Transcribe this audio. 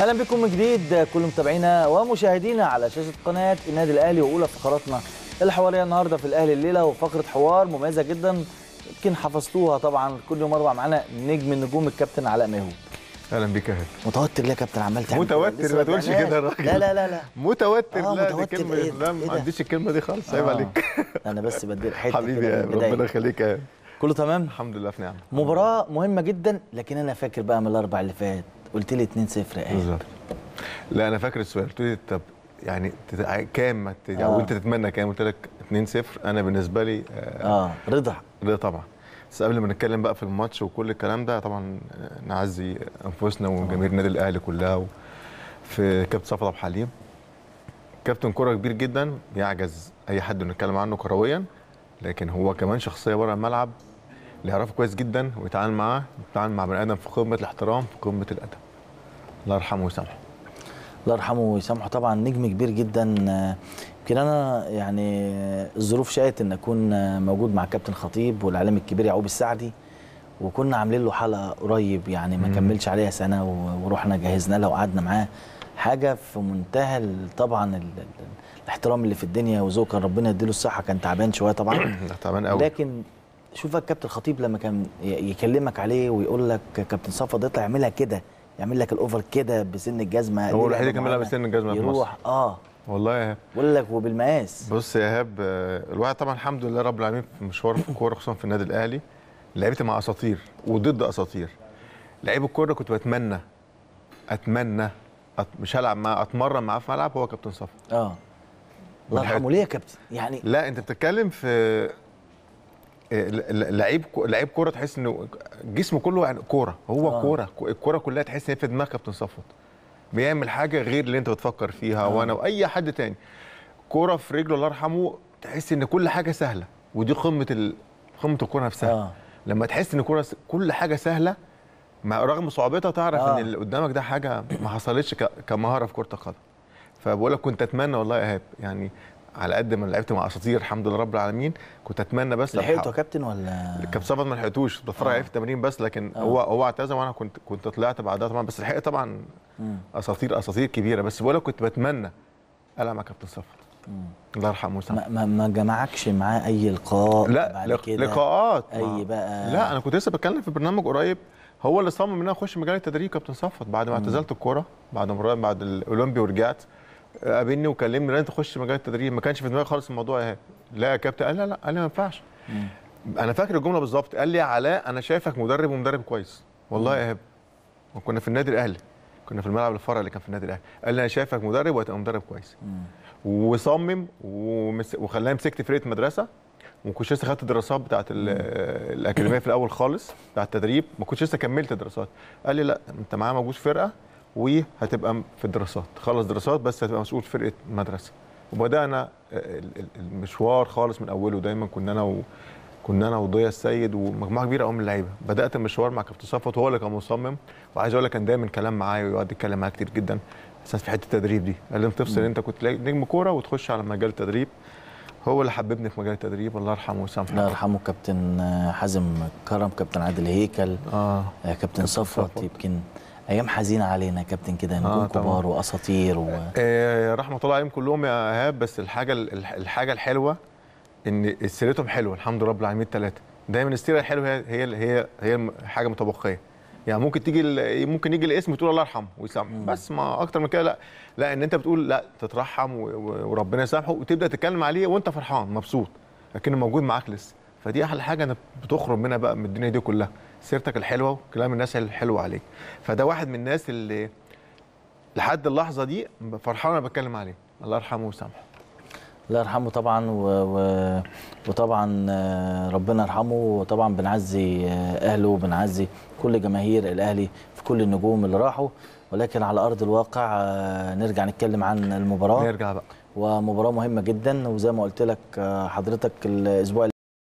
اهلا بكم من جديد كل متابعينا ومشاهدينا على شاشه قناه النادي الاهلي واولى فقراتنا الحواريه النهارده في الاهلي الليله وفقره حوار مميزه جدا يمكن حفظتوها طبعا كل يوم اربع معانا نجم النجوم الكابتن علاء ماهو اهلا بيك يا متوتر ليه يا كابتن عمال تعمل متوتر ما تقولش كده إيه؟ الراجل لا لا لا لا متوتر آه لا متوتر كلمه إيه لا ما إيه عنديش الكلمه دي خالص عيب آه عليك انا بس بدي حته حبيبي يا ربنا يخليك يا كله تمام الحمد لله في نعمه مباراه مهمه جدا لكن انا فاكر بقى من الاربع اللي فات قلت لي 2 0 اهي بالظبط لا انا فاكر السؤال قلت لي طب يعني كام او يعني انت آه. تتمنى كام قلت لك 2 0 انا بالنسبه لي اه, آه. رضا رضا طبعا بس قبل ما نتكلم بقى في الماتش وكل الكلام ده طبعا آه، نعزي انفسنا وجماهير النادي الاهلي كلها في كابتن صفا عبد الحليم كابتن كوره كبير جدا يعجز اي حد انه يتكلم عنه كرويا لكن هو كمان شخصيه بره الملعب اللي يعرفه كويس جدا ويتعامل معاه يتعامل مع بني ادم في قمه الاحترام في قمه الادب الله يرحمه ويسامحه الله يرحمه ويسامحه طبعا نجم كبير جدا يمكن انا يعني الظروف شاءت ان اكون موجود مع كابتن خطيب والاعلام الكبير يعقوب السعدي وكنا عاملين له حلقه قريب يعني ما كملش عليها سنه ورحنا جهزنا له وقعدنا معاه حاجه في منتهى طبعا الاحترام اللي في الدنيا وذوق كان ربنا يديله الصحه كان تعبان شويه طبعا تعبان قوي لكن شوفك كابتن الخطيب لما كان يكلمك عليه ويقول لك كابتن صفا ده يطلع يعملها كده يعمل لك الاوفر كده بسن الجزمه هو الوحيد اللي كملها بسن الجزمه في مصر يروح اه والله يا ايهاب بقول لك وبالمقاس بص يا ايهاب الواحد طبعا الحمد لله رب العالمين في مشوار في الكوره خصوصا في النادي الاهلي لعبت مع اساطير وضد اساطير لعيب الكوره كنت بتمنى اتمنى أت... مش هلعب معاه اتمرن معاه في ملعب هو كابتن صفا اه الله يرحمه ليه يا كابتن يعني لا انت بتتكلم في لعيب لعيب كوره تحس انه جسمه كله يعني كوره هو آه. كوره الكوره كلها تحس ان في دماغك بتنصفط بيعمل حاجه غير اللي انت بتفكر فيها آه. وانا واي حد تاني كوره في رجله الله يرحمه تحس ان كل حاجه سهله ودي قمه ال... قمه الكوره نفسها آه. لما تحس ان الكوره كل حاجه سهله مع رغم صعوبتها تعرف آه. ان اللي قدامك ده حاجه ما حصلتش ك... كمهاره في كره القدم فبقول لك كنت اتمنى والله يا ايهاب يعني على قد ما لعبت مع اساطير الحمد لله رب العالمين كنت اتمنى بس لحقته يا كابتن ولا كابتن صفوت ما لحقتوش بتفرج عليه في التمرين آه. بس لكن أوه. هو هو اعتزل وانا كنت كنت طلعت بعدها طبعا بس لحقت طبعا اساطير اساطير كبيره بس بقول لك كنت بتمنى العب مع كابتن صفوت الله يرحمه ويسامحه ما, ما جمعكش معاه اي لقاء لا بعد لق... كده لقاءات اي ما. بقى لا انا كنت لسه بتكلم في برنامج قريب هو اللي صمم ان انا اخش مجال التدريب كابتن صفت بعد ما اعتزلت الكوره بعد بعد الاولمبي ورجعت قابلني وكلمني لازم تخش مجال التدريب ما كانش في دماغي خالص الموضوع اهاب لا يا كابتن قال لا لا قال لي ما ينفعش انا فاكر الجمله بالظبط قال لي علاء انا شايفك مدرب ومدرب كويس والله يا ايهاب وكنا في النادي الاهلي كنا في الملعب الفرع اللي كان في النادي الاهلي قال لي انا شايفك مدرب وهتبقى مدرب كويس مم. وصمم ومس... وخلاني مسكت فرقه مدرسه وما كنتش لسه خدت الدراسات بتاعت الاكاديميه في الاول خالص بتاع التدريب ما كنتش لسه كملت دراسات قال لي لا انت معايا موجود فرقه وهتبقى في الدراسات تخلص دراسات بس هتبقى مسؤول فرقه مدرسه وبدانا آه، المشوار خالص من اوله دايما كنا انا و... كنا انا وضياء السيد ومجموعه كبيره قوي من اللعيبه بدات المشوار مع كابتن صفوت هو اللي كان مصمم وعايز اقول لك كان دايما كلام معايا ويقعد يتكلم معايا كتير جدا اساس في حته التدريب دي قال لي تفصل انت كنت نجم كوره وتخش على مجال التدريب هو اللي حببني في مجال التدريب الله يرحمه ويسامحه الله يرحمه كابتن حازم كرم كابتن عادل هيكل آه. آه، كابتن صفوت يمكن ايام حزينه علينا يا كابتن كده آه، نجوم آه كبار واساطير و... آه، رحمه الله عليهم كلهم يا ايهاب بس الحاجه الحاجه الحلوه ان سيرتهم حلوه الحمد لله رب العالمين الثلاثه دايما السيره الحلوه هي هي هي, هي حاجه متبقيه يعني ممكن تيجي ممكن يجي الاسم وتقول الله يرحمه ويسامحه بس ما اكتر من كده لا لا ان انت بتقول لا تترحم وربنا يسامحه وتبدا تتكلم عليه وانت فرحان مبسوط لكنه موجود معاك لسه فدي احلى حاجه انك بتخرج منها بقى من الدنيا دي كلها سيرتك الحلوه وكلام الناس الحلو عليك فده واحد من الناس اللي لحد اللحظه دي فرحان انا بتكلم عليه الله يرحمه ويسامحه الله يرحمه طبعا و... و... وطبعا آه، ربنا يرحمه وطبعا بنعزي آه، اهله وبنعزي كل جماهير الاهلي في كل النجوم اللي راحوا ولكن على ارض الواقع آه، نرجع نتكلم عن المباراه نرجع بقى ومباراه مهمه جدا وزي ما قلت لك حضرتك الاسبوع